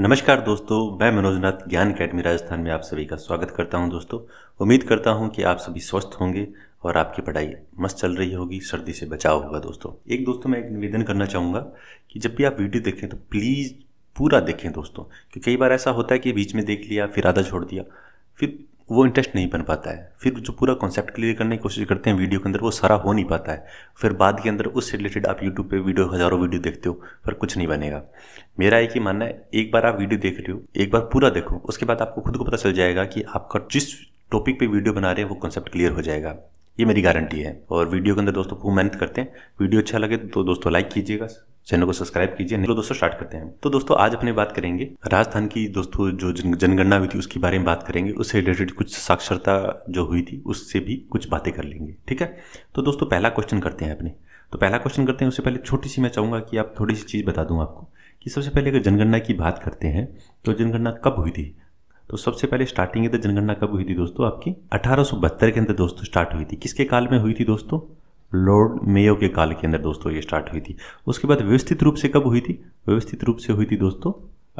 नमस्कार दोस्तों मैं मनोज नाथ ज्ञान अकेडमी राजस्थान में आप सभी का स्वागत करता हूं दोस्तों उम्मीद करता हूं कि आप सभी स्वस्थ होंगे और आपकी पढ़ाई मस्त चल रही होगी सर्दी से बचाव होगा दोस्तों एक दोस्तों मैं एक निवेदन करना चाहूँगा कि जब भी आप वीडियो देखें तो प्लीज़ पूरा देखें दोस्तों क्योंकि कई बार ऐसा होता है कि बीच में देख लिया फिर आधा छोड़ दिया फिर वो इंटरेस्ट नहीं बन पाता है फिर जो पूरा कॉन्सेप्ट क्लियर करने की कोशिश करते हैं वीडियो के अंदर वो सारा हो नहीं पाता है फिर बाद के अंदर उससे रिलेटेड आप यूट्यूब पे वीडियो हज़ारों वीडियो देखते हो पर कुछ नहीं बनेगा मेरा एक ही मानना है एक बार आप वीडियो देख रहे हो एक बार पूरा देखो उसके बाद आपको खुद को पता चल जाएगा कि आपका जिस टॉपिक पर वीडियो बना रहे हैं वो कॉन्सेप्ट क्लियर हो जाएगा ये मेरी गारंटी है और वीडियो के अंदर दोस्तों खूब मेहनत करते हैं वीडियो अच्छा लगे तो दोस्तों लाइक कीजिएगा चैनल को सब्सक्राइब कीजिए नहीं तो दोस्तों स्टार्ट करते हैं तो दोस्तों आज अपने बात करेंगे राजस्थान की दोस्तों जो जनगणना हुई थी उसके बारे में बात करेंगे उससे रिलेटेड कुछ साक्षरता जो हुई थी उससे भी कुछ बातें कर लेंगे ठीक है तो दोस्तों पहला क्वेश्चन करते हैं अपने तो पहला क्वेश्चन करते हैं उससे पहले छोटी सी मैं चाहूंगा कि आप थोड़ी सी चीज़ बता दूँ आपको कि सबसे पहले अगर जनगणना की बात करते हैं तो जनगणना कब हुई थी तो सबसे पहले स्टार्टिंग तो जनगणना कब हुई थी दोस्तों आपकी अठारह के अंदर दोस्तों स्टार्ट हुई थी किसके काल में हुई थी दोस्तों लॉर्ड मेयो के काल के अंदर दोस्तों ये स्टार्ट हुई थी उसके बाद व्यवस्थित रूप से कब हुई थी व्यवस्थित रूप से हुई थी दोस्तों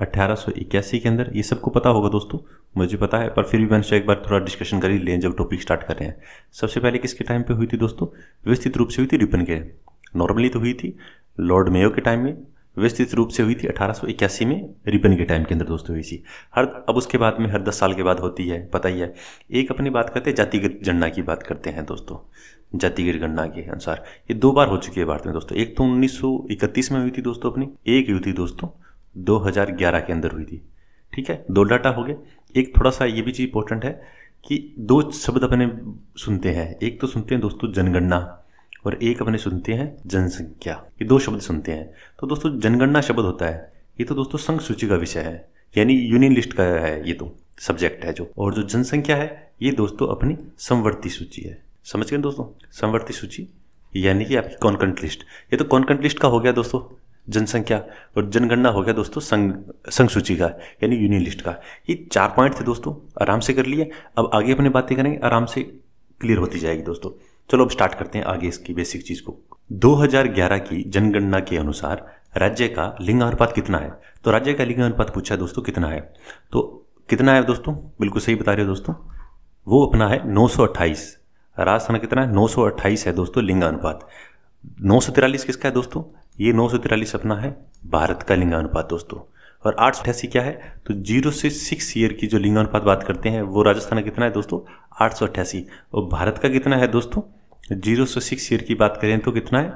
1881 के अंदर ये सबको पता होगा दोस्तों मुझे पता है पर फिर भी मैंने एक बार थोड़ा डिस्कशन कर ही लें जब टॉपिक स्टार्ट कर रहे हैं सबसे पहले किसके टाइम पे हुई थी दोस्तों व्यवस्थित रूप से हुई थी रिपन के नॉर्मली तो हुई थी लॉर्ड मेयो के टाइम में व्यवस्थित रूप से हुई थी अठारह में रिपन के टाइम के अंदर दोस्तों हुई थी हर अब उसके बाद में हर दस साल के बाद होती है पता ही है एक अपनी बात करते हैं जातिगत जनना की बात करते हैं दोस्तों जातिगत गणना के अनुसार ये दो बार हो चुकी है भारत में दोस्तों एक तो 1931 में हुई थी दोस्तों अपनी एक हुई थी दोस्तों 2011 के अंदर हुई थी ठीक है दो डाटा हो गए एक थोड़ा सा ये भी चीज़ इंपॉर्टेंट है कि दो शब्द अपने सुनते हैं एक तो सुनते हैं दोस्तों जनगणना और एक अपने सुनते हैं जनसंख्या ये दो शब्द सुनते हैं तो दोस्तों जनगणना शब्द होता है ये तो दोस्तों संघ सूची का विषय है यानी यूनियन लिस्ट का है ये तो सब्जेक्ट है जो और जो जनसंख्या है ये दोस्तों अपनी संवर्ती सूची है समझ गए दोस्तों समवर्ती सूची यानी कि आपकी कॉन्कंट लिस्ट ये तो कॉन्कंट लिस्ट का हो गया दोस्तों जनसंख्या और जनगणना हो गया दोस्तों संघ संघ सूची का यानी यूनियन लिस्ट का ये चार पॉइंट थे दोस्तों आराम से कर लिए अब आगे अपने बातें करेंगे आराम से क्लियर होती जाएगी दोस्तों चलो अब स्टार्ट करते हैं आगे इसकी बेसिक चीज़ को 2011 की जनगणना के अनुसार राज्य का लिंगानुपात कितना है तो राज्य का लिंगानुपात पूछा है दोस्तों कितना है तो कितना है दोस्तों बिल्कुल सही बता रहे हो दोस्तों वो अपना है नौ राजस्थान कितना है नौ है दोस्तों लिंगानुपात नौ किसका है दोस्तों ये नौ अपना है भारत का लिंगानुपात दोस्तों और आठ क्या है तो जीरो से सिक्स ईयर की जो लिंगानुपात बात करते हैं वो राजस्थान का कितना है दोस्तों आठ और भारत का कितना है दोस्तों जीरो से सिक्स ईयर की बात करें तो कितना है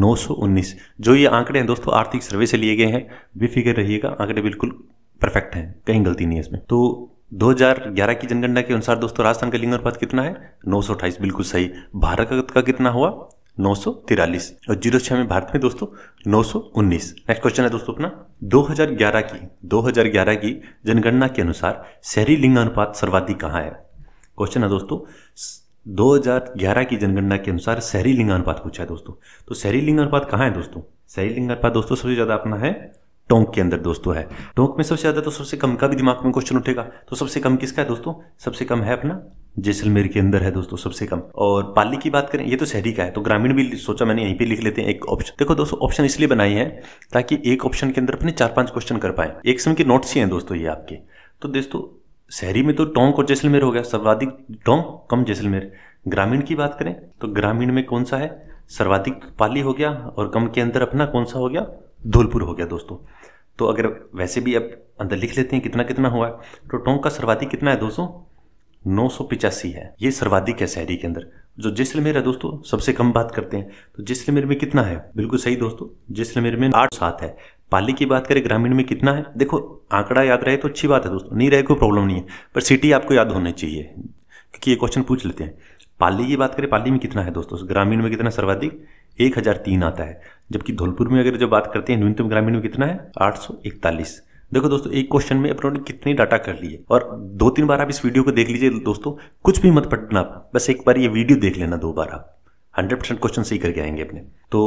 919 जो ये आंकड़े हैं दोस्तों आर्थिक सर्वे से लिए गए हैं बेफिक्र रहिएगा आंकड़े बिल्कुल परफेक्ट हैं कहीं गलती नहीं है इसमें तो 2011 की जनगणना के अनुसार दोस्तों राजस्थान का लिंगानुपात कितना है नौ बिल्कुल सही भारत का कितना हुआ नौ और जीरो छः में भारत में दोस्तों 919 नेक्स्ट क्वेश्चन है दोस्तों अपना 2011 की 2011 की जनगणना के अनुसार शहरी लिंगानुपात सर्वाधिक कहाँ है क्वेश्चन है दोस्तों 2011 की जनगणना के अनुसार शहरी लिंगानुपात पूछा है दोस्तों तो शहरी लिंगानुपात कहाँ है दोस्तों शहरी लिंगानुपात दोस्तों सबसे ज़्यादा अपना है टोंक के अंदर दोस्तों है टोंक में सबसे ज़्यादा तो सबसे कम का भी दिमाग में क्वेश्चन उठेगा तो सबसे कम किसका है दोस्तों सबसे कम है अपना जैसलमेर के अंदर है दोस्तों सबसे कम और पाली की बात करें ये तो शहरी का है तो ग्रामीण भी सोचा मैंने यहीं पे लिख लेते हैं एक ऑप्शन देखो दोस्तों ऑप्शन इसलिए बनाई है ताकि एक ऑप्शन के अंदर अपने चार पांच क्वेश्चन कर पाए एक किस्म के नोट्स ही हैं दोस्तों ये आपके तो दोस्तों शहरी में तो टोंक और जैसलमेर हो गया सर्वाधिक टोंक कम जैसलमेर ग्रामीण की बात करें तो ग्रामीण में कौन सा है सर्वाधिक पाली हो गया और कम के अंदर अपना कौन सा हो गया धौलपुर हो गया दोस्तों तो अगर वैसे भी अब अंदर लिख लेते हैं कितना कितना हुआ है तो टोंक का सर्वाधिक कितना है दोस्तों नौ सौ पिचासी है ये सर्वाधिक है शहरी के अंदर जो जैसलमेर है दोस्तों सबसे कम बात करते हैं तो जैसलमेर में कितना है बिल्कुल सही दोस्तों जैसलमेर में आठ सात है पाली की बात करें ग्रामीण में कितना है देखो आंकड़ा याद रहे तो अच्छी बात है दोस्तों नहीं रहे कोई प्रॉब्लम नहीं है पर सिटी आपको याद होनी चाहिए क्योंकि ये क्वेश्चन पूछ लेते हैं पाली की बात करें पाली में कितना है दोस्तों ग्रामीण में कितना सर्वाधिक एक हज़ार तीन आता है जबकि धौलपुर में अगर जब बात करते हैं न्यूनतम ग्रामीण में कितना है आठ देखो दोस्तों एक क्वेश्चन में अपनों ने कितनी डाटा कर लिए और दो तीन बार आप इस वीडियो को देख लीजिए दोस्तों कुछ भी मत पटना बस एक बार ये वीडियो देख लेना दो बार आप हंड्रेड परसेंट क्वेश्चन सही करके आएंगे अपने तो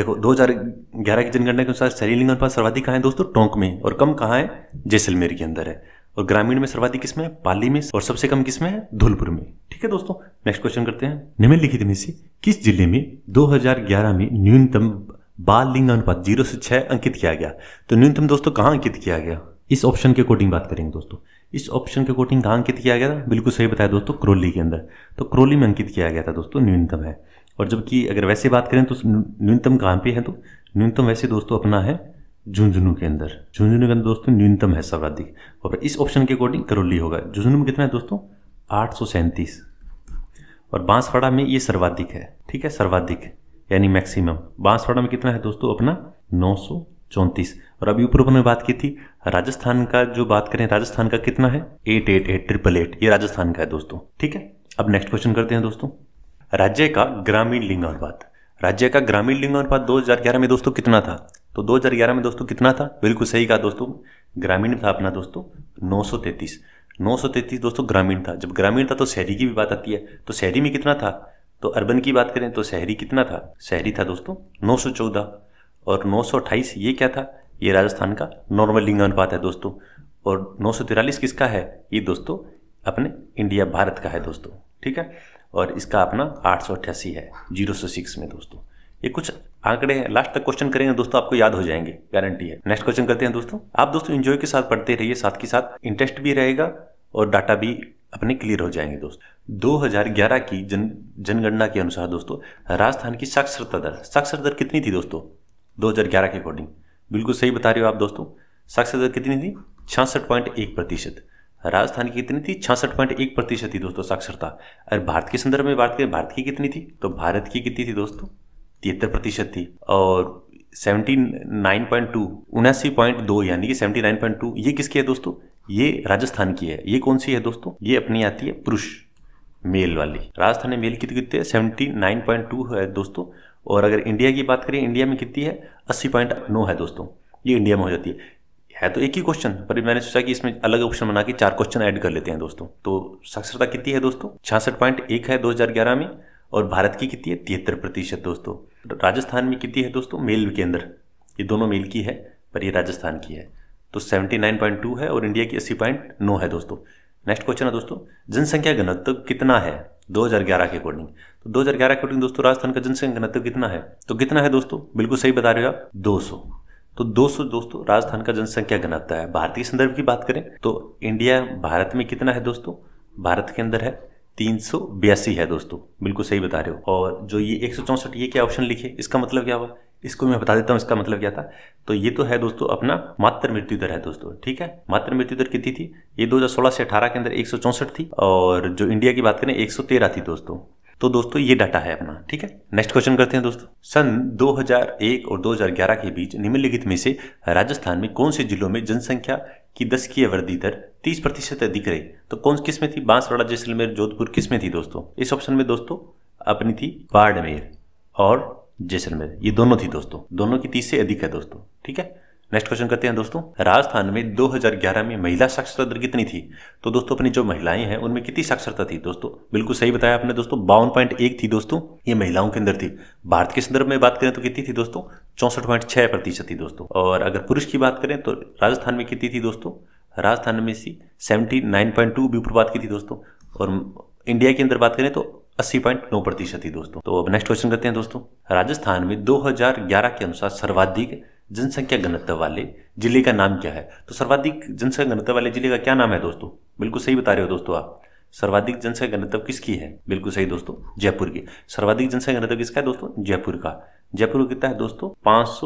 देखो 2011 की जनगणना के अनुसार शहरी लिंग अनुपात सर्वाधिक कहाँ है दोस्तों टोंक में और कम कहाँ है जैसलमेर के अंदर है और ग्रामीण में सर्वाधिक किसमें पाली में और सबसे कम किसमें है धौलपुर में ठीक है दोस्तों नेक्स्ट क्वेश्चन करते हैं निम्नलिखित में से किस जिले में 2011 में न्यूनतम बाल लिंग अनुपात जीरो से छह अंकित किया गया तो न्यूनतम दोस्तों कहाँ अंकित किया गया इस ऑप्शन के अकॉर्डिंग बात करेंगे दोस्तों इस ऑप्शन के अकॉर्डिंग कहाँ अंकित किया गया था बिल्कुल सही बताया दोस्तों क्रोली के अंदर तो क्रोली में अंकित किया गया था दोस्तों न्यूनतम है और जबकि अगर वैसे बात करें तो न्यूनतम कहाँ पे है तो न्यूनतम वैसे दोस्तों अपना है झुंझुनू के अंदर झुंझुनू के अंदर दोस्तों न्यूनतम है सर्वाधिक और इस ऑप्शन के अकॉर्डिंग करोली होगा झुंझुनू में कितना है दोस्तों आठ और बांसवाड़ा में ये सर्वाधिक है ठीक है सर्वाधिक यानी मैक्सिमम बांसवाड़ा में कितना है दोस्तों अपना नौ चौंतीस और अभी ऊपर ऊपर बात की थी राजस्थान का जो बात करें राजस्थान का कितना है eight eight eight triple eight ये राजस्थान का है दोस्तों ठीक है अब नेक्स्ट क्वेश्चन करते हैं दोस्तों राज्य का ग्रामीण लिंगानुपात राज्य का ग्रामीण लिंगानुपात 2011 में दोस्तों कितना था तो 2011 में दोस्तों कितना था बिल्कुल सही कहा दोस्तों ग्रामीण था अपना दोस्तों 933 933 दोस्तों ग्रामीण था जब ग्रामीण था तो शहरी की भी बात आती है तो शहरी में कितना था तो अर्बन की बात करें तो शहरी कितना था शहरी था दोस्तों चौदह और 928 ये क्या था ये राजस्थान का नॉर्मल लिंगानुपात है दोस्तों और नौ किसका है ये दोस्तों अपने इंडिया भारत का है दोस्तों ठीक है और इसका अपना आठ है जीरो में दोस्तों ये कुछ आंकड़े हैं लास्ट तक क्वेश्चन करेंगे दोस्तों आपको याद हो जाएंगे गारंटी है नेक्स्ट क्वेश्चन करते हैं दोस्तों आप दोस्तों एंजॉय के साथ पढ़ते रहिए साथ के साथ इंटरेस्ट भी रहेगा और डाटा भी अपने क्लियर हो जाएंगे दोस्त 2011 की जन जनगणना के अनुसार दोस्तों राजस्थान की साक्षरता दर साक्षर दर कितनी थी दोस्तों 2011 के अकॉर्डिंग बिल्कुल सही बता रहे हो आप दोस्तों साक्षर दर कितनी थी छियासठ पॉइंट एक प्रतिशत राजस्थान की कितनी थी छियासठ पॉइंट एक प्रतिशत थी दोस्तों साक्षरता और भारत के संदर्भ में बात करें भारत की कितनी थी तो भारत की कितनी थी दोस्तों तिहत्तर प्रतिशत थी और सेवेंटी नाइन पॉइंट टू उनासी पॉइंट दो यानी कि सेवेंटी नाइन पॉइंट टू ये किसकी है दोस्तों ये राजस्थान की है ये कौन सी है दोस्तों ये अपनी आती है पुरुष मेल वाली राजस्थान में मेल कितनी कितनी है सेवेंटी नाइन पॉइंट टू है दोस्तों और अगर इंडिया की बात करें इंडिया में कितनी है अस्सी पॉइंट नौ है दोस्तों ये इंडिया में हो जाती है है तो एक ही क्वेश्चन पर मैंने सोचा कि इसमें अलग ऑप्शन बना के चार क्वेश्चन ऐड कर लेते हैं दोस्तों तो साक्षरता कितनी है दोस्तों छियासठ पॉइंट एक है दो में और भारत की कितनी है तिहत्तर प्रतिशत दोस्तों राजस्थान में कितनी है दोस्तों मेल के अंदर ये दोनों मेल की है पर ये राजस्थान की है तो 79.2 है और इंडिया की 80.9 है दोस्तों नेक्स्ट क्वेश्चन है दोस्तों जनसंख्या घनत्व कितना है 2011 के अकॉर्डिंग तो 2011 के अकॉर्डिंग दोस्तों राजस्थान का जनसंख्या घनत्व कितना है तो कितना है दोस्तों बिल्कुल सही बता रहे हो आप 200 तो 200 दोस्तों राजस्थान का जनसंख्या घनत्व है भारतीय संदर्भ की बात करें तो इंडिया भारत में कितना है दोस्तों भारत के अंदर है तीन सौ बयासी है दोस्तों बिल्कुल सही बता रहे हो और जो ये एक सौ चौंसठ ये क्या ऑप्शन लिखे इसका मतलब क्या हुआ इसको मैं बता देता हूँ इसका मतलब क्या था तो ये तो है दोस्तों अपना मात्र मृत्यु दर है दोस्तों ठीक है मात्र मृत्यु दर कितनी थी ये 2016 से 18 के अंदर एक थी और जो इंडिया की बात करें एक थी दोस्तों तो दोस्तों ये डाटा है अपना ठीक है नेक्स्ट क्वेश्चन करते हैं दोस्तों सन 2001 और 2011 के बीच निम्नलिखित में से राजस्थान में कौन से जिलों में जनसंख्या की दस की वृद्धि दर 30 प्रतिशत अधिक रही तो कौन किस में थी बांसवाड़ा जैसलमेर जोधपुर किस में थी दोस्तों इस ऑप्शन में दोस्तों अपनी थी बाड़मेर और जैसलमेर ये दोनों थी दोस्तों दोनों की तीस से अधिक है दोस्तों ठीक है नेक्स्ट क्वेश्चन करते हैं दोस्तों राजस्थान में 2011 में महिला साक्षरता दर कितनी थी तो दोस्तों अपनी जो महिलाएं हैं उनमें कितनी साक्षरता थी दोस्तों बिल्कुल सही बताया आपने दोस्तों बावन पॉइंट एक थी दोस्तों ये महिलाओं के अंदर थी भारत के संदर्भ में बात करें तो कितनी थी दोस्तों चौंसठ पॉइंट छह प्रतिशत थी दोस्तों और अगर पुरुष की बात करें तो राजस्थान में कितनी थी दोस्तों राजस्थान में सी सेवेंटी नाइन पॉइंट टू भी ऊपर बात की थी दोस्तों और इंडिया के अंदर बात करें तो अस्सी पॉइंट नौ प्रतिशत ही दोस्तों तो अब नेक्स्ट क्वेश्चन करते हैं दोस्तों राजस्थान में 2011 के अनुसार सर्वाधिक जनसंख्या घनत्व वाले जिले का नाम क्या है तो सर्वाधिक जनसंख्या घनत्व वाले जिले का क्या नाम है दोस्तों बिल्कुल सही बता रहे हो दोस्तों आप सर्वाधिक जनसंख्या घनत्व किसकी है बिल्कुल सही दोस्तों जयपुर की सर्वाधिक जनसंख्या घनत्व किसका है दोस्तों जयपुर का जयपुर कितना है दोस्तों पांच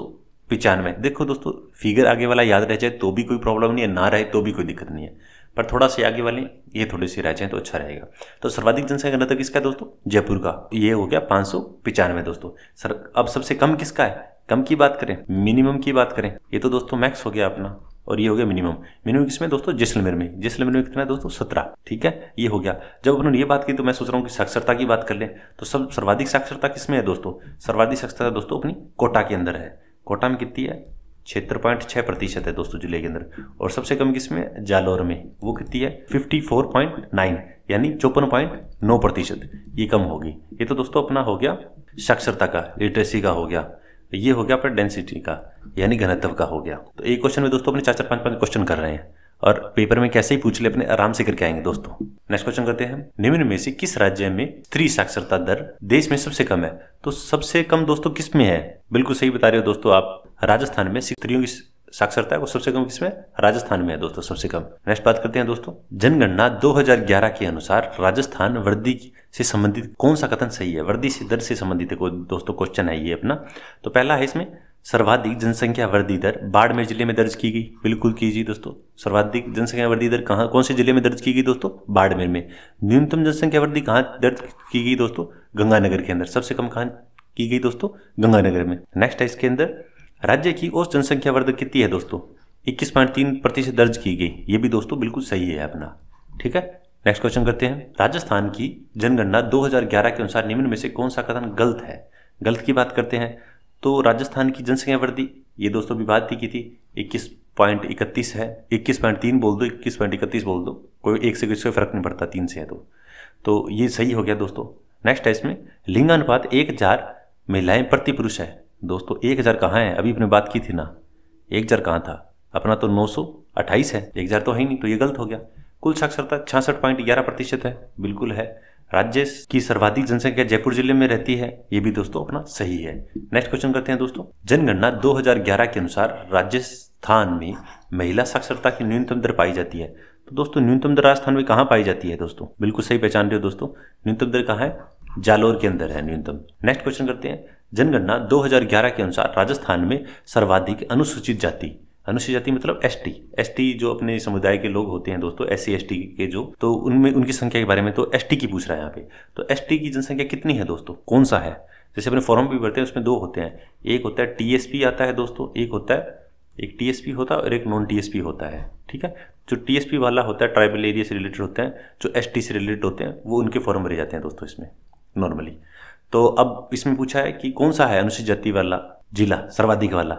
पिचानवे देखो दोस्तों फिगर आगे वाला याद रह जाए तो भी कोई प्रॉब्लम नहीं है ना रहे तो भी कोई दिक्कत नहीं है पर थोड़ा सा आगे वाले ये थोड़ी सी राज्य हैं तो अच्छा रहेगा तो सर्वाधिक जनसंख्या घनत्व किसका है दोस्तों जयपुर का ये हो गया पाँच सौ पिचानवे दोस्तों सर अब सबसे कम किसका है कम की बात करें मिनिमम की बात करें ये तो दोस्तों मैक्स हो गया अपना और ये हो गया मिनिमम मिनिमम किसमें दोस्तों जैसलमेर में जैसलमेर में कितना है दोस्तों सत्रह ठीक है ये हो गया जब उन्होंने ये बात की तो मैं सोच रहा हूँ कि साक्षरता की बात कर लें तो सब सर्वाधिक साक्षरता किसमें है दोस्तों सर्वाधिक साक्षरता दोस्तों अपनी कोटा के अंदर है कोटा में कितनी है छिहत्तर पॉइंट छः प्रतिशत है दोस्तों जिले के अंदर और सबसे कम किसमें जालौर में वो कितनी है फिफ्टी फोर पॉइंट नाइन यानी चौपन पॉइंट नौ प्रतिशत ये कम होगी ये तो दोस्तों अपना हो गया साक्षरता का लिटरेसी का हो गया ये हो गया अपना डेंसिटी का यानी घनत्व का हो गया तो एक क्वेश्चन में दोस्तों अपने चार चार पाँच पाँच क्वेश्चन कर रहे हैं और पेपर में कैसे ही पूछ ले अपने आराम से करके आएंगे दोस्तों नेक्स्ट क्वेश्चन करते हैं निम्न में से किस राज्य में स्त्री साक्षरता दर देश में सबसे कम है तो सबसे कम दोस्तों किस में है बिल्कुल सही बता रहे हो दोस्तों आप राजस्थान में स्त्रियों की साक्षरता को सबसे कम किसमें राजस्थान में है दोस्तों सबसे कम नेक्स्ट बात करते हैं दोस्तों जनगणना 2011 के अनुसार राजस्थान वृद्धि से संबंधित कौन सा कथन सही है वृद्धि से दर से संबंधित दोस्तों क्वेश्चन है ये अपना तो पहला है इसमें सर्वाधिक जनसंख्या वृद्धि दर बाड़मेर जिले में दर्ज की गई बिल्कुल कीजिए दोस्तों सर्वाधिक जनसंख्या वृद्धि दर कहाँ कौन से जिले में दर्ज की गई दोस्तों बाड़मेर में न्यूनतम जनसंख्या वृद्धि कहाँ दर्ज की गई दोस्तों गंगानगर के अंदर सबसे कम कहाँ की गई दोस्तों गंगानगर में नेक्स्ट है इसके अंदर राज्य की औसत जनसंख्या वृद्धि कितनी है दोस्तों इक्कीस पॉइंट तीन प्रतिशत दर्ज की गई ये भी दोस्तों बिल्कुल सही है अपना ठीक है नेक्स्ट क्वेश्चन करते हैं राजस्थान की जनगणना 2011 के अनुसार निम्न में से कौन सा कथन गलत है गलत की बात करते हैं तो राजस्थान की जनसंख्या वृद्धि ये दोस्तों विभाग की थी इक्कीस पॉइंट इकतीस है इक्कीस पॉइंट तीन बोल दो इक्कीस पॉइंट इकतीस बोल दो कोई एक से किसी को फर्क नहीं पड़ता तीन से है तो तो ये सही हो गया दोस्तों नेक्स्ट है इसमें लिंगानुपात एक हजार महिलाएं प्रति पुरुष है दोस्तों एक हजार कहाँ है अभी अपने बात की थी ना एक हजार कहाँ था अपना तो नौ सौ अट्ठाईस है एक हजार तो है ही नहीं तो ये गलत हो गया कुल साक्षरता छियासठ पॉइंट ग्यारह प्रतिशत है बिल्कुल है राज्य की सर्वाधिक जनसंख्या जयपुर जिले में रहती है ये भी दोस्तों अपना सही है नेक्स्ट क्वेश्चन करते हैं दोस्तों जनगणना 2011 के अनुसार राजस्थान में महिला साक्षरता की न्यूनतम दर पाई जाती है तो दोस्तों न्यूनतम दर राजस्थान में कहाँ पाई जाती है दोस्तों बिल्कुल सही पहचान रहे हो दोस्तों न्यूनतम दर कहाँ है जालोर के अंदर है न्यूनतम नेक्स्ट क्वेश्चन करते हैं जनगणना 2011 के अनुसार राजस्थान में सर्वाधिक अनुसूचित जाति अनुसूचित जाति मतलब एस टी जो अपने समुदाय के लोग होते हैं दोस्तों एस सी एस टी के जो तो उनमें उनकी संख्या के बारे में तो एस टी की पूछ रहा है यहाँ पे तो एस टी की जनसंख्या कितनी है दोस्तों कौन सा है जैसे अपने फॉर्म भी भरते हैं उसमें दो होते हैं एक होता है टी एस पी आता है दोस्तों एक होता है एक टी एस पी होता है और एक नॉन टी एस पी होता है ठीक है जो टी एस पी वाला होता है ट्राइबल एरिया से रिलेटेड होते हैं जो एस टी से रिलेटेड होते हैं वो उनके फॉर्म भरे जाते हैं दोस्तों इसमें नॉर्मली तो अब इसमें पूछा है कि कौन सा है अनुसूचित जाति वाला जिला सर्वाधिक वाला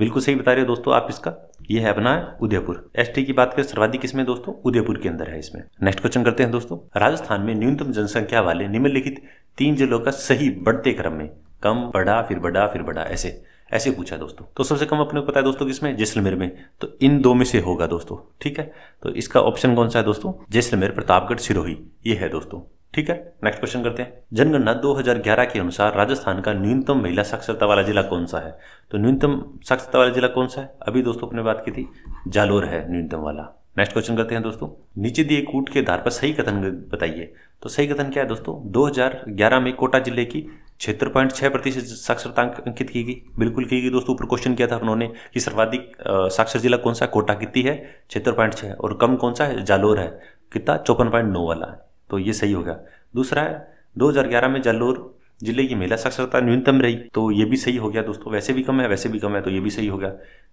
बिल्कुल सही बता रहे हो दोस्तों आप इसका ये है अपना उदयपुर एसटी की बात करें सर्वाधिक किसमें दोस्तों उदयपुर के अंदर है इसमें नेक्स्ट क्वेश्चन करते हैं दोस्तों राजस्थान में न्यूनतम जनसंख्या वाले निम्नलिखित तीन जिलों का सही बढ़ते क्रम में कम बढ़ा फिर बढ़ा फिर बढ़ा ऐसे ऐसे पूछा है दोस्तों तो सबसे कम अपने पता है दोस्तों किसमें जैसलमेर में तो इन दो में से होगा दोस्तों ठीक है तो इसका ऑप्शन कौन सा है दोस्तों जैसलमेर प्रतापगढ़ सिरोही ये है दोस्तों ठीक है नेक्स्ट क्वेश्चन करते हैं जनगणना 2011 के अनुसार राजस्थान का न्यूनतम महिला साक्षरता वाला जिला कौन सा है तो न्यूनतम साक्षरता वाला जिला कौन सा है अभी दोस्तों अपने बात की थी जालोर है न्यूनतम वाला नेक्स्ट क्वेश्चन करते हैं दोस्तों नीचे दिए कूट के आधार पर सही कथन बताइए तो सही कथन क्या है दोस्तों 2011 में कोटा जिले की छिहत्तर पॉइंट छह प्रतिशत साक्षरता अंकित की गई बिल्कुल की गई दोस्तों ऊपर क्वेश्चन किया था उन्होंने कि सर्वाधिक साक्षर जिला कौन सा कोटा कितनी है छिहत्तर पॉइंट छह और कम कौन सा है जालोर है कितना चौपन पॉइंट नौ वाला है तो ये सही होगा दूसरा है दो में जालोर जिले की महिला साक्षरता न्यूनतम रही तो ये भी सही हो गया दोस्तों वैसे भी कम है वैसे भी कम है तो ये भी सही होगा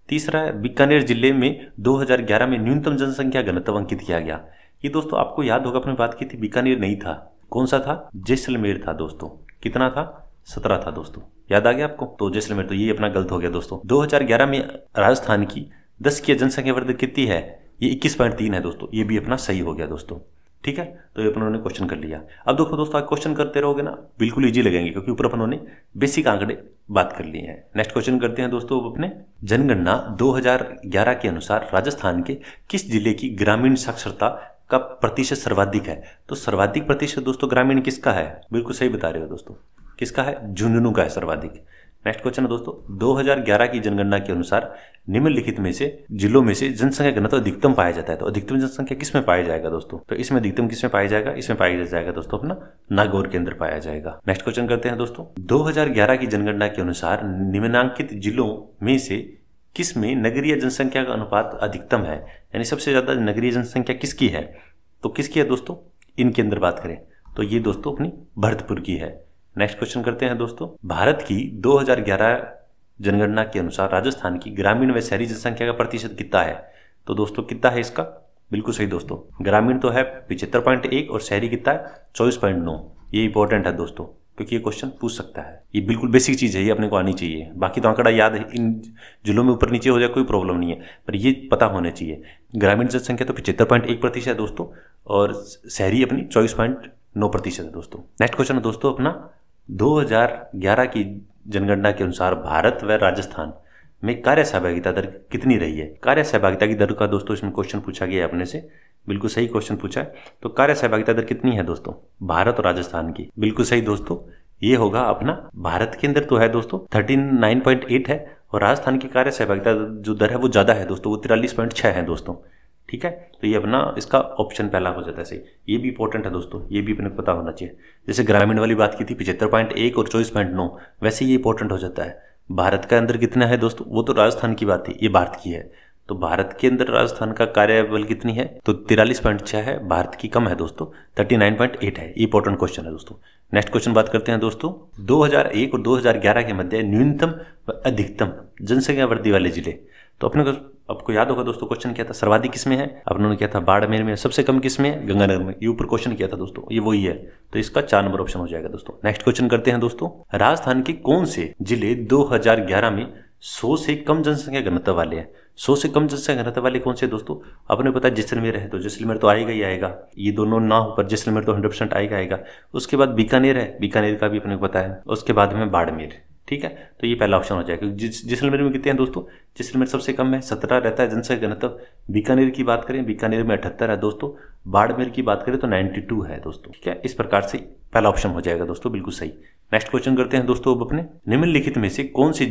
तीसरा है बीकानेर जिले में 2011 में न्यूनतम जनसंख्या घनत्व अंकित किया गया ये दोस्तों आपको याद होगा अपने बात की थी बीकानेर नहीं था कौन सा था जैसलमेर था दोस्तों कितना था सत्रह था दोस्तों याद आ गया आपको तो जैसलमेर तो ये अपना गलत हो गया दोस्तों दो में राजस्थान की दस की जनसंख्या वृद्धि कितनी है ये इक्कीस पॉइंट तीन है दोस्तों ये भी अपना सही हो गया दोस्तों ठीक है तो ये अपन उन्होंने क्वेश्चन कर लिया अब देखो दोस्तों आप क्वेश्चन करते रहोगे ना बिल्कुल ईजी लगेंगे क्योंकि ऊपर अपन उन्होंने बेसिक आंकड़े बात कर लिए हैं नेक्स्ट क्वेश्चन करते हैं दोस्तों अपने जनगणना 2011 के अनुसार राजस्थान के किस जिले की ग्रामीण साक्षरता का प्रतिशत सर्वाधिक है तो सर्वाधिक प्रतिशत दोस्तों ग्रामीण किसका है बिल्कुल सही बता रहे हो दोस्तों किसका है झुंझुनू का है सर्वाधिक नेक्स्ट क्वेश्चन है दोस्तों 2011 की जनगणना के अनुसार निम्नलिखित में से जिलों में से जनसंख्या घनत्व तो अधिकतम पाया जाता है तो अधिकतम जनसंख्या किसमें पाया जाएगा दोस्तों तो इसमें अधिकतम किसमें पाया जाएगा इसमें पाया जाएगा दोस्तों अपना नागौर के अंदर पाया जाएगा नेक्स्ट क्वेश्चन करते हैं दोस्तों दो की जनगणना के अनुसार निम्नांकित जिलों में से किसमें नगरीय जनसंख्या का अनुपात अधिकतम है यानी सबसे ज़्यादा नगरीय जनसंख्या किसकी है तो किसकी है दोस्तों इनके अंदर बात करें तो ये दोस्तों अपनी भरतपुर की है नेक्स्ट क्वेश्चन करते हैं दोस्तों भारत की 2011 जनगणना के अनुसार राजस्थान की ग्रामीण व शहरी जनसंख्या का प्रतिशत कितना है तो दोस्तों कितना है इसका बिल्कुल सही दोस्तों ग्रामीण तो है पिछहत्तर पॉइंट एक और शहरी कितना है चौबीस पॉइंट नौ ये इंपॉर्टेंट है दोस्तों क्योंकि ये क्वेश्चन पूछ सकता है ये बिल्कुल बेसिक चीज़ है ये अपने को आनी चाहिए बाकी तो आंकड़ा याद है इन जिलों में ऊपर नीचे हो जाए कोई प्रॉब्लम नहीं है पर ये पता होना चाहिए ग्रामीण जनसंख्या तो पिछहत्तर पॉइंट एक प्रतिशत है दोस्तों और शहरी अपनी चौबीस पॉइंट नौ प्रतिशत है दोस्तों नेक्स्ट क्वेश्चन है दोस्तों अपना 2011 की जनगणना के अनुसार भारत व राजस्थान में कार्य सहभागिता दर कितनी रही है कार्य सहभागिता की दर का दोस्तों इसमें क्वेश्चन पूछा गया है अपने से बिल्कुल सही क्वेश्चन पूछा है तो कार्य सहभागिता दर कितनी है दोस्तों भारत और राजस्थान की बिल्कुल सही दोस्तों ये होगा अपना भारत के अंदर तो है दोस्तों थर्टीन नाइन पॉइंट एट है और राजस्थान की कार्य सहभागिता जो दर है वो ज़्यादा है दोस्तों वो तिरालीस पॉइंट है दोस्तों ठीक है तो ये अपना इसका ऑप्शन पहला हो जाता है सही ये भी इंपॉर्टेंट है दोस्तों ये भी अपने पता होना चाहिए जैसे ग्रामीण वाली बात की थी पिछहत्तर पॉइंट एक और चौबीस पॉइंट नौ वैसे ये इंपॉर्टेंट हो जाता है भारत के अंदर कितना है दोस्तों वो तो राजस्थान की बात थी ये भारत की है तो भारत के अंदर राजस्थान का कार्यबल कितनी है तो तिरालीस पॉइंट छः है भारत की कम है दोस्तों थर्टी नाइन पॉइंट एट है इंपॉर्टेंट क्वेश्चन है दोस्तों नेक्स्ट क्वेश्चन बात करते हैं दोस्तों 2001 और 2011 के मध्य न्यूनतम व अधिकतम जनसंख्या वृद्धि वाले जिले तो अपने को आपको याद होगा दोस्तों क्वेश्चन किया था सर्वाधिक किसमें है अब उन्होंने किया था बाड़मेर में सबसे कम किसमें है गंगानगर में ये ऊपर क्वेश्चन किया था दोस्तों ये वही है तो इसका चार नंबर ऑप्शन हो जाएगा दोस्तों नेक्स्ट क्वेश्चन करते हैं दोस्तों राजस्थान के कौन से जिले दो में सौ से कम जनसंख्या घनत्व वाले हैं सौ से कम जनसंख्या घनत्व वाले कौन से दोस्तों आपने पता जैसलमेर है तो जैसलमेर तो आएगा ही आएगा ये दोनों ना हो पर जैसलमेर तो 100 परसेंट आएगा आएगा उसके बाद बीकानेर है बीकानेर का भी अपने को पता है उसके बाद में बाड़मेर ठीक है तो ये पहला ऑप्शन हो जाएगा जिस जिसलमेर में कितने हैं दोस्तों जिसलमेर सबसे कम है सत्रह रहता है जनसंख्या घनत्व बीकानेर की बात करें बीकानेर में अठहत्तर है दोस्तों बाड़मेर की बात करें तो नाइन्टी टू है दोस्तों ठीक है इस प्रकार से पहला ऑप्शन हो जाएगा दोस्तों बिल्कुल सही नेक्स्ट क्वेश्चन करते हैं दोस्तों अब अपने निम्नलिखित में से कौन से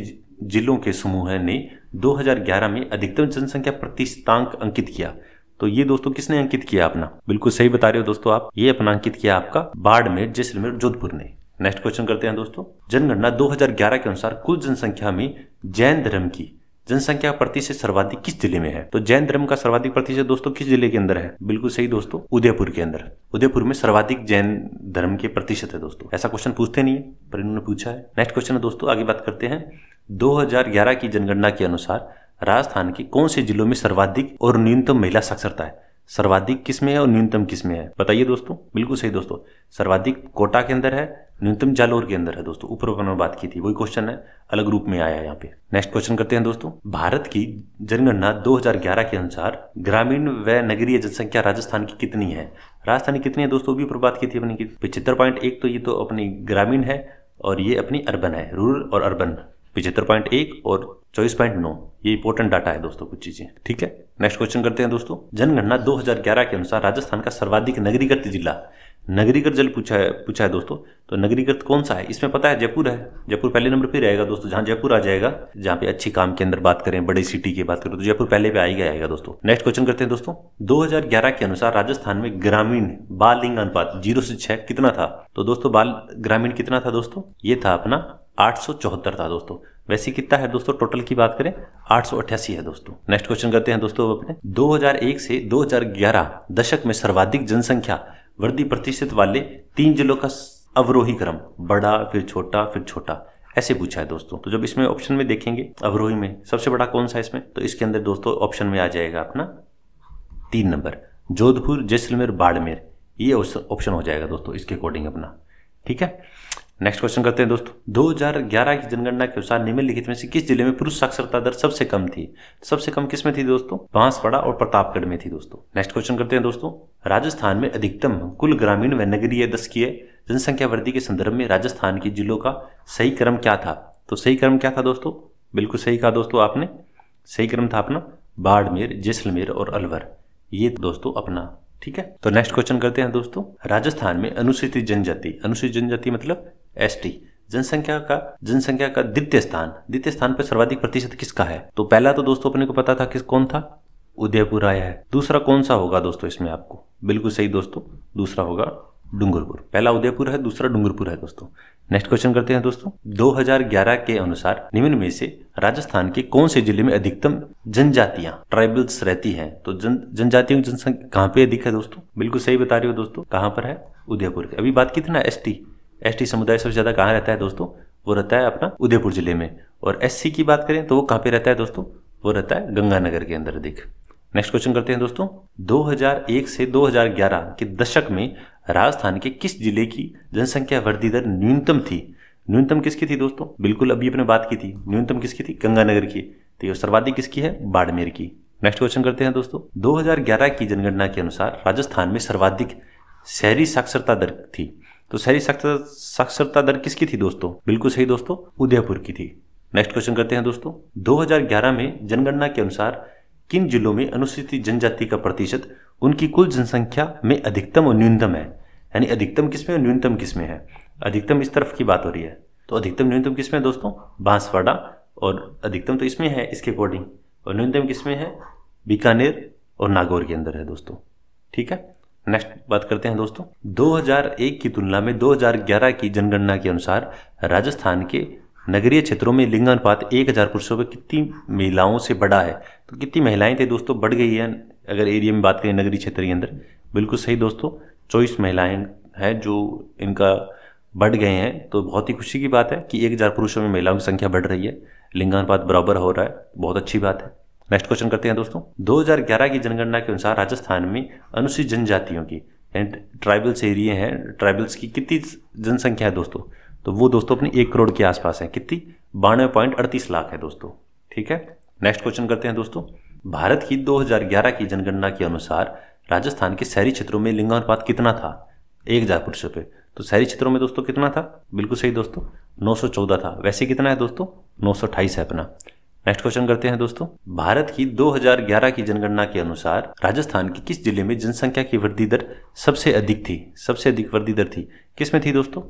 जिलों के समूह ने 2011 में अधिकतम जनसंख्या प्रतिशतांक अंकित किया तो ये दोस्तों किसने अंकित किया अपना बिल्कुल सही बता रहे हो दोस्तों आप ये अपना अंकित किया आपका बाड़मेर जैसलमेर जोधपुर ने नेक्स्ट क्वेश्चन करते हैं दोस्तों जनगणना 2011 के अनुसार कुल जनसंख्या में जैन धर्म की जनसंख्या प्रतिशत सर्वाधिक किस जिले में है तो जैन धर्म का सर्वाधिक प्रतिशत दोस्तों किस जिले के अंदर है बिल्कुल सही दोस्तों उदयपुर के अंदर उदयपुर में सर्वाधिक जैन धर्म के प्रतिशत है दोस्तों ऐसा क्वेश्चन पूछते नहीं है पर इन्होंने पूछा है नेक्स्ट क्वेश्चन है दोस्तों आगे बात करते हैं 2011 की जनगणना के अनुसार राजस्थान के कौन से जिलों में सर्वाधिक और न्यूनतम महिला साक्षरता है सर्वाधिक किस में है और न्यूनतम किस में है बताइए दोस्तों बिल्कुल सही दोस्तों सर्वाधिक कोटा के अंदर है न्यूनतम जालोर के अंदर है दोस्तों ऊपर ऊपर बात की थी वही क्वेश्चन है अलग रूप में आया है यहाँ पे नेक्स्ट क्वेश्चन करते हैं दोस्तों भारत की जनगणना 2011 के अनुसार ग्रामीण व नगरीय जनसंख्या राजस्थान की कितनी है राजस्थान की कितनी है दोस्तों भी ऊपर बात की थी अपनी पिछहत्तर पॉइंट एक तो ये तो अपनी ग्रामीण है और ये अपनी अर्बन है रूरल और अर्बन पिछहत्तर पॉइंट एक और चौबीस पॉइंट नौ ये इंपॉर्टेंट डाटा है दोस्तों कुछ चीजें ठीक है नेक्स्ट क्वेश्चन करते हैं दोस्तों जनगणना 2011 के अनुसार राजस्थान का सर्वाधिक नगरीकृत जिला नगरीकृत जल पूछा है पूछा है दोस्तों तो नगरीकृत कौन सा है इसमें पता है जयपुर है जयपुर पहले नंबर पर रहेगा दोस्तों जहां जयपुर आ जाएगा जहां पे अच्छी काम के अंदर बात करें बड़ी सिटी की बात करें तो जयपुर पहले पे आएगा आएगा दोस्तों नेक्स्ट क्वेश्चन करते हैं दोस्तों दो के अनुसार राजस्थान में ग्रामीण बाल लिंग अनुपात जीरो से छह कितना था तो दोस्तों बाल ग्रामीण कितना था दोस्तों ये था अपना आठ था दोस्तों वैसे कितना है दोस्तों टोटल की बात करें आठ है दोस्तों नेक्स्ट क्वेश्चन करते हैं दोस्तों अपने 2001 से 2011 दशक में सर्वाधिक जनसंख्या वृद्धि प्रतिशत वाले तीन जिलों का अवरोही क्रम बड़ा फिर छोटा फिर छोटा ऐसे पूछा है दोस्तों तो जब इसमें ऑप्शन में देखेंगे अवरोही में सबसे बड़ा कौन सा इसमें तो इसके अंदर दोस्तों ऑप्शन में आ जाएगा अपना तीन नंबर जोधपुर जैसलमेर बाड़मेर ये ऑप्शन हो जाएगा दोस्तों इसके अकॉर्डिंग अपना ठीक है नेक्स्ट क्वेश्चन करते हैं दोस्तों 2011 की जनगणना के अनुसार निम्नलिखित में से किस जिले में पुरुष साक्षरता दर सबसे कम थी सबसे कम किस में थी दोस्तों बांसवाड़ा और प्रतापगढ़ में थी दोस्तों नेक्स्ट क्वेश्चन करते हैं दोस्तों राजस्थान में अधिकतम कुल ग्रामीण व नगरीय की जनसंख्या वृद्धि के संदर्भ में राजस्थान के जिलों का सही क्रम क्या था तो सही क्रम क्या था दोस्तों बिल्कुल सही कहा दोस्तों आपने सही क्रम था अपना बाड़मेर जैसलमेर और अलवर ये दोस्तों अपना ठीक है तो नेक्स्ट क्वेश्चन करते हैं दोस्तों राजस्थान में अनुसूचित जनजाति अनुसूचित जनजाति मतलब एस जनसंख्या का जनसंख्या का द्वितीय स्थान द्वितीय स्थान पर सर्वाधिक प्रतिशत किसका है तो पहला तो दोस्तों अपने को पता था किस कौन था उदयपुर आया है दूसरा कौन सा होगा दोस्तों इसमें आपको बिल्कुल सही दोस्तों दूसरा होगा डूंगरपुर पहला उदयपुर है दूसरा डूंगरपुर है दोस्तों नेक्स्ट क्वेश्चन करते हैं दोस्तों 2011 के अनुसार निम्न में से राजस्थान के कौन से जिले में अधिकतम जनजातियां ट्राइबल्स रहती हैं तो जन जनजातियों की जनसंख्या कहाँ पे अधिक है दोस्तों बिल्कुल सही बता रही हो दोस्तों कहाँ पर है उदयपुर अभी बात कितना एस टी एस समुदाय सबसे ज़्यादा कहाँ रहता है दोस्तों वो रहता है अपना उदयपुर जिले में और एस की बात करें तो वो कहाँ पे रहता है दोस्तों वो रहता है गंगानगर के अंदर अधिक नेक्स्ट क्वेश्चन करते हैं दोस्तों 2001 से 2011 के दशक में राजस्थान के किस जिले की जनसंख्या वृद्धि दर न्यूनतम थी न्यूनतम किसकी थी दोस्तों बिल्कुल अभी अपने बात की थी न्यूनतम किसकी थी गंगानगर की तो ये सर्वाधिक किसकी है बाड़मेर की नेक्स्ट क्वेश्चन करते हैं दोस्तों 2011 की जनगणना के अनुसार राजस्थान में सर्वाधिक शहरी साक्षरता दर थी तो शहरी साक्षरता दर किसकी थी दोस्तों बिल्कुल सही दोस्तों उदयपुर की थी नेक्स्ट क्वेश्चन करते हैं दोस्तों 2011 में जनगणना के अनुसार किन जिलों में अनुसूचित जनजाति का प्रतिशत उनकी कुल जनसंख्या में अधिकतम और न्यूनतम है यानी अधिकतम किसमें और न्यूनतम किसमें है अधिकतम इस तरफ की बात हो रही है तो अधिकतम न्यूनतम किसमें है दोस्तों बांसवाड़ा और अधिकतम तो इसमें है इसके अकॉर्डिंग और न्यूनतम किसमें है बीकानेर और नागौर के अंदर है दोस्तों ठीक है नेक्स्ट बात करते हैं दोस्तों 2001 की तुलना में 2011 की जनगणना के अनुसार राजस्थान के नगरीय क्षेत्रों में लिंगानुपात एक हज़ार पुरुषों पर कितनी महिलाओं से बड़ा है तो कितनी महिलाएं थे दोस्तों बढ़ गई हैं अगर एरिया में बात करें नगरीय क्षेत्र के अंदर बिल्कुल सही दोस्तों चौबीस महिलाएं हैं जो इनका बढ़ गए हैं तो बहुत ही खुशी की बात है कि एक हज़ार पुरुषों में महिलाओं की संख्या बढ़ रही है लिंगानुपात बराबर हो रहा है बहुत अच्छी बात है नेक्स्ट क्वेश्चन करते हैं दोस्तों 2011 की जनगणना के अनुसार राजस्थान में अनुसूचित जनजातियों की एंड ट्राइबल्स एरिए हैं ट्राइबल्स की कितनी जनसंख्या है दोस्तों तो वो दोस्तों अपनी एक करोड़ के आसपास है कितनी बानवे पॉइंट अड़तीस लाख है दोस्तों ठीक है नेक्स्ट क्वेश्चन करते हैं दोस्तों भारत की 2011 की जनगणना के अनुसार राजस्थान के शहरी क्षेत्रों में लिंगानुपात कितना था एक हजार पुरुषों पे तो शहरी क्षेत्रों में दोस्तों कितना था बिल्कुल सही दोस्तों 914 था वैसे कितना है दोस्तों नौ है अपना नेक्स्ट क्वेश्चन करते हैं दोस्तों भारत की 2011 की जनगणना के अनुसार राजस्थान के किस जिले में जनसंख्या की वृद्धि दर सबसे अधिक थी सबसे अधिक वृद्धि दर थी किस में थी दोस्तों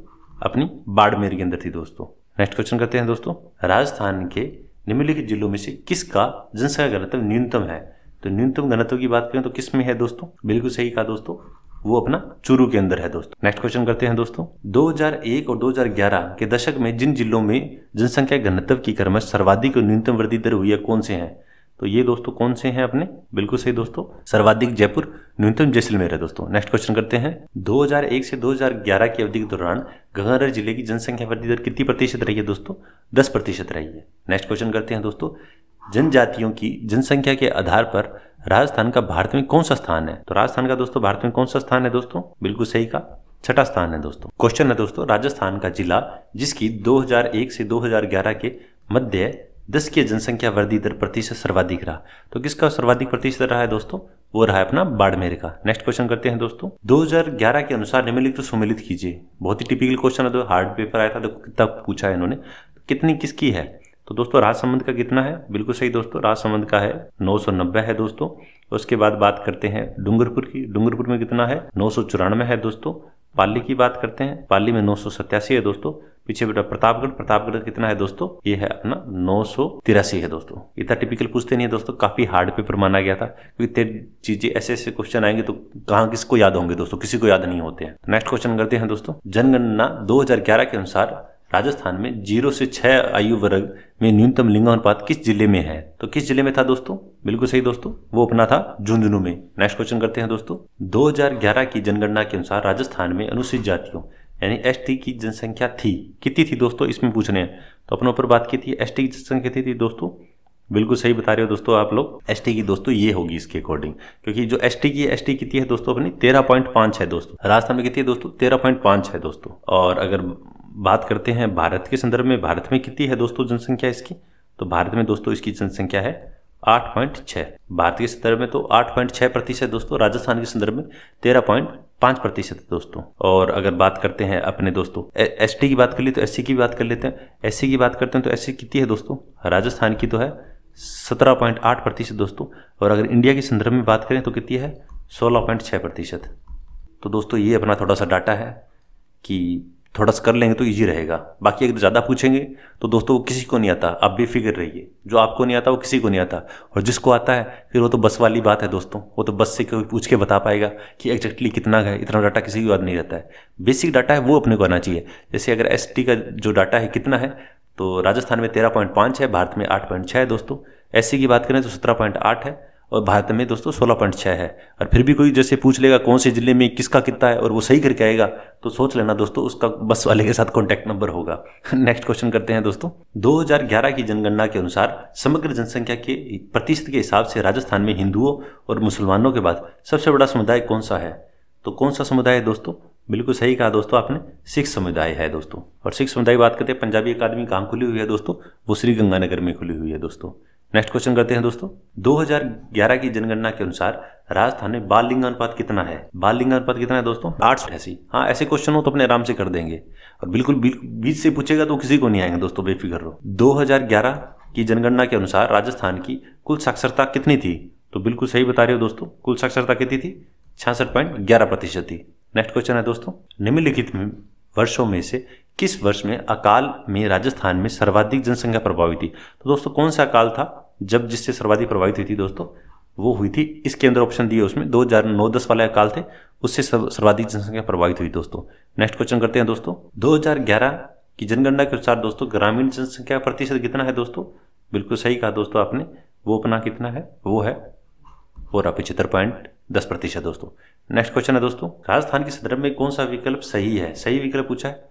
अपनी बाड़मेर के अंदर थी दोस्तों नेक्स्ट क्वेश्चन करते हैं दोस्तों राजस्थान के निम्नलिखित जिलों में से किसका जनसंख्या घनत्व न्यूनतम है तो न्यूनतम घनत्व की बात करें तो किस में है दोस्तों बिल्कुल सही कहा दोस्तों वो अपना चूरू के अंदर है दोस्तों नेक्स्ट क्वेश्चन करते हैं दोस्तों 2001 और 2011 के दशक में जिन जिलों में जनसंख्या घनत्व की क्रमश सर्वाधिक और न्यूनतम वृद्धि दर हुई है कौन से हैं तो ये दोस्तों कौन से हैं अपने बिल्कुल सही दोस्तों सर्वाधिक जयपुर न्यूनतम जैसलमेर है दोस्तों नेक्स्ट क्वेश्चन करते हैं 2001 से 2011 की अवधि के दौरान गंगानगर जिले की जनसंख्या वृद्धि दर कितनी प्रतिशत रही है दोस्तों 10 प्रतिशत रही है नेक्स्ट क्वेश्चन करते हैं दोस्तों जनजातियों की जनसंख्या के आधार पर राजस्थान का भारत में कौन सा स्थान है तो राजस्थान का दोस्तों भारत में कौन सा स्थान है दोस्तों बिल्कुल सही का छठा स्थान है दोस्तों क्वेश्चन है दोस्तों राजस्थान का जिला जिसकी 2001 से 2011 के मध्य दस की जनसंख्या वृद्धि दर प्रतिशत सर्वाधिक रहा तो किसका सर्वाधिक प्रतिशत रहा है दोस्तों वो रहा है अपना बाड़मेर का नेक्स्ट क्वेश्चन करते हैं दोस्तों 2011 के अनुसार निम्नलिखित तो कीजिए बहुत ही टिपिकल क्वेश्चन है दो हार्ड पेपर आया था तो कितना पूछा है इन्होंने कितनी किसकी है तो दोस्तों राज संबंध का कितना है बिल्कुल सही दोस्तों राज संबंध का है 990 है दोस्तों उसके बाद बात करते हैं डूंगरपुर की डूंगरपुर में कितना है नौ है दोस्तों पाली की बात करते हैं पाली में नौ है दोस्तों पीछे बेटा प्रतापगढ़ प्रतापगढ़ कितना है दोस्तों ये है अपना नौ है दोस्तों इतना टिपिकल पूछते नहीं है दोस्तों काफी हार्ड पेपर माना गया था क्योंकि चीजें ऐसे ऐसे क्वेश्चन आएंगे तो कहाँ किसको याद होंगे दोस्तों किसी को याद नहीं होते हैं नेक्स्ट क्वेश्चन करते हैं दोस्तों जनगणना दो के अनुसार राजस्थान में जीरो से छह आयु वर्ग में न्यूनतम लिंगानुपात किस जिले में है तो किस जिले में था दोस्तों बिल्कुल सही दोस्तों वो अपना था झुंझुनू में नेक्स्ट क्वेश्चन करते हैं दोस्तों 2011 की जनगणना के अनुसार राजस्थान में अनुसूचित जातियों यानी एस की जनसंख्या थी कितनी थी दोस्तों इसमें पूछ रहे हैं तो अपने ऊपर बात की थी एस की जनसंख्या थी, थी दोस्तों बिल्कुल सही बता रहे हो दोस्तों आप लोग एस की दोस्तों ये होगी इसके अकॉर्डिंग क्योंकि जो एस की एस टी कितनी है दोस्तों अपनी तेरह पॉइंट पांच है दोस्तों राजस्थान में कितनी है दोस्तों तेरह पॉइंट पांच है दोस्तों और अगर बात करते हैं भारत के संदर्भ में भारत में कितनी है दोस्तों जनसंख्या इसकी तो भारत में दोस्तों इसकी जनसंख्या है आठ पॉइंट छः भारत के संदर्भ में तो आठ पॉइंट छः प्रतिशत दोस्तों राजस्थान के संदर्भ में तेरह पॉइंट पाँच प्रतिशत दोस्तों और अगर बात करते हैं अपने दोस्तों एस की बात कर ली तो एस की बात कर लेते हैं एस की बात करते हैं तो एस कितनी है दोस्तों राजस्थान की तो है सत्रह पॉइंट आठ प्रतिशत दोस्तों और अगर इंडिया के संदर्भ में बात करें तो कितनी है सोलह पॉइंट छः प्रतिशत तो दोस्तों ये अपना थोड़ा सा डाटा है कि थोड़ा सा कर लेंगे तो ईजी रहेगा बाकी अगर ज़्यादा पूछेंगे तो दोस्तों वो किसी को नहीं आता आप बेफिक्र रहिए जो आपको नहीं आता वो किसी को नहीं आता और जिसको आता है फिर वो तो बस वाली बात है दोस्तों वो तो बस से कोई पूछ के बता पाएगा कि एक्जैक्टली कितना है इतना डाटा किसी की बात नहीं रहता है बेसिक डाटा है वो अपने को आना चाहिए जैसे अगर एस का जो डाटा है कितना है तो राजस्थान में तेरह पॉइंट पाँच है भारत में आठ पॉइंट छः है दोस्तों एस की बात करें तो सत्रह पॉइंट आठ है और भारत में दोस्तों सोलह पॉइंट छः है और फिर भी कोई जैसे पूछ लेगा कौन से ज़िले में किसका कितना है और वो सही करके आएगा तो सोच लेना दोस्तों उसका बस वाले के साथ कॉन्टैक्ट नंबर होगा नेक्स्ट क्वेश्चन करते हैं दोस्तों 2011 की जनगणना के अनुसार समग्र जनसंख्या के प्रतिशत के हिसाब से राजस्थान में हिंदुओं और मुसलमानों के बाद सबसे बड़ा समुदाय कौन सा है तो कौन सा समुदाय है दोस्तों बिल्कुल सही कहा दोस्तों आपने सिख समुदाय है दोस्तों और सिख समुदाय बात करते हैं पंजाबी अकादमी कहाँ खुली हुई है दोस्तों वो श्रीगंगानगर में खुली हुई है दोस्तों नेक्स्ट क्वेश्चन करते हैं दोस्तों 2011 की जनगणना के अनुसार राजस्थान में बाल लिंगानुपात कितना है बाल लिंगानुपात कितना है दोस्तों आठ सौ अठासी हाँ ऐसे क्वेश्चन हो तो अपने आराम से कर देंगे और बिल्कुल बीच से पूछेगा तो किसी को नहीं आएंगे दोस्तों बेफिक्र रहो 2011 की जनगणना के अनुसार राजस्थान की कुल साक्षरता कितनी थी तो बिल्कुल सही बता रहे हो दोस्तों कुल साक्षरता कितनी थी छियासठ थी नेक्स्ट क्वेश्चन है दोस्तों निम्नलिखित वर्षों में से किस वर्ष में अकाल में राजस्थान में सर्वाधिक जनसंख्या प्रभावित थी तो दोस्तों कौन सा अकाल था जब जिससे सर्वाधिक प्रभावित हुई थी दोस्तों वो हुई थी इसके अंदर ऑप्शन दिए उसमें दो हजार नौ दस वाले अकाल थे उससे सर्वाधिक जनसंख्या प्रभावित हुई दोस्तों नेक्स्ट क्वेश्चन करते हैं दोस्तों ग्यारह की जनगणना के अनुसार दोस्तों ग्रामीण जनसंख्या प्रतिशत कितना है दोस्तों बिल्कुल सही कहा दोस्तों आपने वो अपना कितना है वो है पूरा पिछहत्तर पॉइंट दस प्रतिशत दोस्तों नेक्स्ट क्वेश्चन है दोस्तों राजस्थान के संदर्भ में कौन सा विकल्प सही है सही विकल्प पूछा है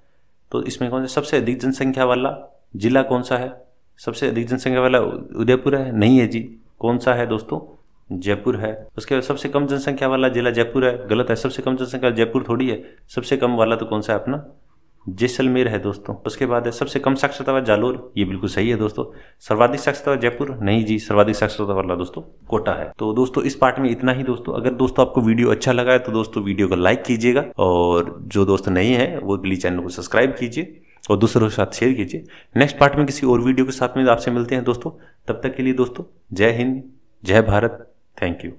तो इसमें कौन सा सबसे अधिक जनसंख्या वाला जिला कौन सा है सबसे अधिक जनसंख्या वाला उदयपुर है नहीं है जी कौन सा है दोस्तों जयपुर है उसके बाद सबसे कम जनसंख्या वाला जिला जयपुर है गलत है सबसे कम जनसंख्या जयपुर थोड़ी है सबसे कम वाला तो कौन सा है अपना जैसलमेर है दोस्तों उसके बाद है सबसे कम साक्षरता वाला जालोर ये बिल्कुल सही है दोस्तों सर्वाधिक साक्षरता वाला जयपुर नहीं जी सर्वाधिक साक्षरता वाला दोस्तों कोटा है तो दोस्तों इस पार्ट में इतना ही दोस्तों अगर दोस्तों आपको वीडियो अच्छा लगा है तो दोस्तों वीडियो को लाइक कीजिएगा और जो दोस्त नहीं है वो अगली चैनल को सब्सक्राइब कीजिए और दूसरों के साथ शेयर कीजिए नेक्स्ट पार्ट में किसी और वीडियो के साथ में आपसे मिलते हैं दोस्तों तब तक के लिए दोस्तों जय हिंद जय भारत थैंक यू